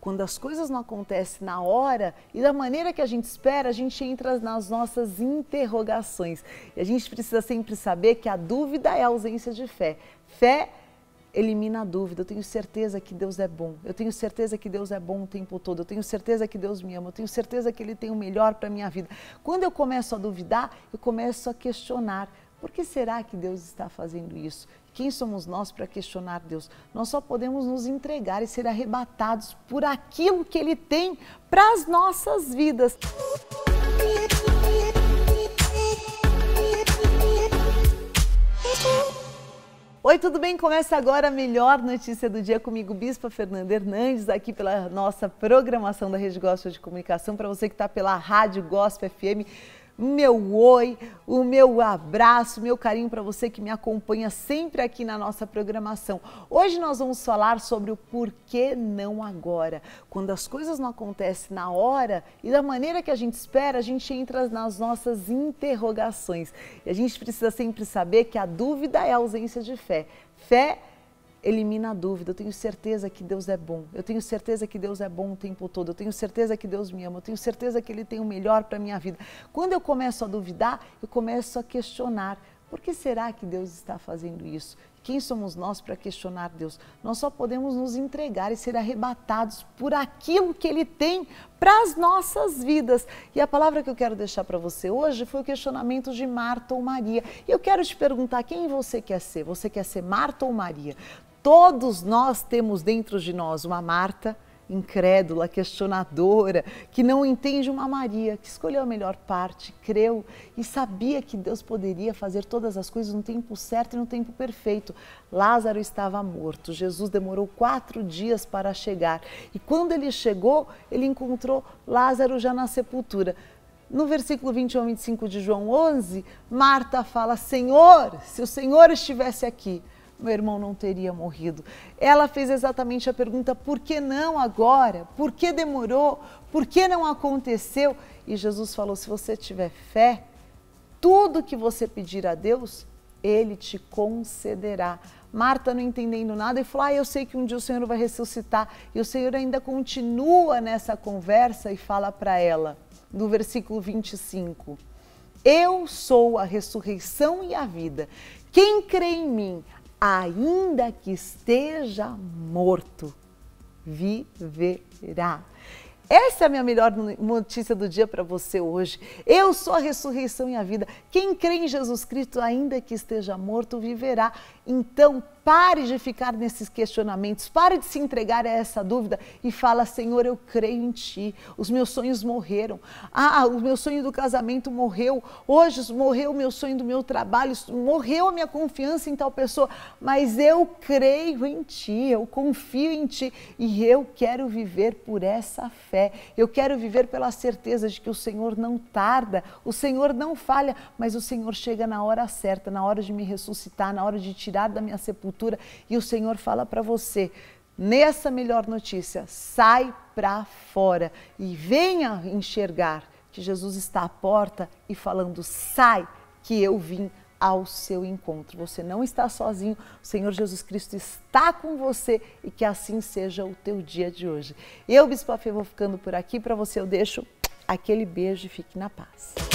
Quando as coisas não acontecem na hora e da maneira que a gente espera, a gente entra nas nossas interrogações. E a gente precisa sempre saber que a dúvida é a ausência de fé. Fé elimina a dúvida. Eu tenho certeza que Deus é bom. Eu tenho certeza que Deus é bom o tempo todo. Eu tenho certeza que Deus me ama. Eu tenho certeza que Ele tem o melhor para minha vida. Quando eu começo a duvidar, eu começo a questionar por que será que Deus está fazendo isso? Quem somos nós para questionar Deus? Nós só podemos nos entregar e ser arrebatados por aquilo que Ele tem para as nossas vidas. Oi, tudo bem? Começa agora a melhor notícia do dia comigo, Bispa Fernanda Hernandes, aqui pela nossa programação da Rede Gospel de Comunicação. Para você que está pela Rádio Gospel FM meu oi, o meu abraço, meu carinho para você que me acompanha sempre aqui na nossa programação. Hoje nós vamos falar sobre o porquê não agora. Quando as coisas não acontecem na hora e da maneira que a gente espera, a gente entra nas nossas interrogações. E a gente precisa sempre saber que a dúvida é a ausência de fé. Fé é elimina a dúvida. Eu tenho certeza que Deus é bom. Eu tenho certeza que Deus é bom o tempo todo. Eu tenho certeza que Deus me ama. Eu tenho certeza que Ele tem o melhor para minha vida. Quando eu começo a duvidar, eu começo a questionar. Por que será que Deus está fazendo isso? Quem somos nós para questionar Deus? Nós só podemos nos entregar e ser arrebatados por aquilo que Ele tem para as nossas vidas. E a palavra que eu quero deixar para você hoje foi o questionamento de Marta ou Maria. E eu quero te perguntar quem você quer ser. Você quer ser Marta ou Maria? Todos nós temos dentro de nós uma Marta incrédula, questionadora, que não entende uma Maria, que escolheu a melhor parte, creu e sabia que Deus poderia fazer todas as coisas no tempo certo e no tempo perfeito. Lázaro estava morto, Jesus demorou quatro dias para chegar e quando ele chegou, ele encontrou Lázaro já na sepultura. No versículo 21 a 25 de João 11, Marta fala: Senhor, se o Senhor estivesse aqui, meu irmão não teria morrido. Ela fez exatamente a pergunta: por que não agora? Por que demorou? Por que não aconteceu? E Jesus falou: se você tiver fé, tudo que você pedir a Deus, ele te concederá. Marta não entendendo nada e falou: ah, eu sei que um dia o Senhor vai ressuscitar. E o Senhor ainda continua nessa conversa e fala para ela, no versículo 25. Eu sou a ressurreição e a vida. Quem crê em mim, ainda que esteja morto, viverá. Essa é a minha melhor notícia do dia para você hoje. Eu sou a ressurreição e a vida. Quem crê em Jesus Cristo, ainda que esteja morto, viverá. Então, Pare de ficar nesses questionamentos, pare de se entregar a essa dúvida e fala: Senhor, eu creio em Ti. Os meus sonhos morreram. Ah, o meu sonho do casamento morreu. Hoje morreu o meu sonho do meu trabalho, morreu a minha confiança em tal pessoa. Mas eu creio em Ti, eu confio em Ti e eu quero viver por essa fé. Eu quero viver pela certeza de que o Senhor não tarda, o Senhor não falha, mas o Senhor chega na hora certa, na hora de me ressuscitar, na hora de tirar da minha sepultura Escritura e o Senhor fala para você, nessa melhor notícia, sai para fora e venha enxergar que Jesus está à porta e falando: sai, que eu vim ao seu encontro. Você não está sozinho, o Senhor Jesus Cristo está com você e que assim seja o teu dia de hoje. Eu, Bispo Afê, vou ficando por aqui. Para você, eu deixo aquele beijo e fique na paz.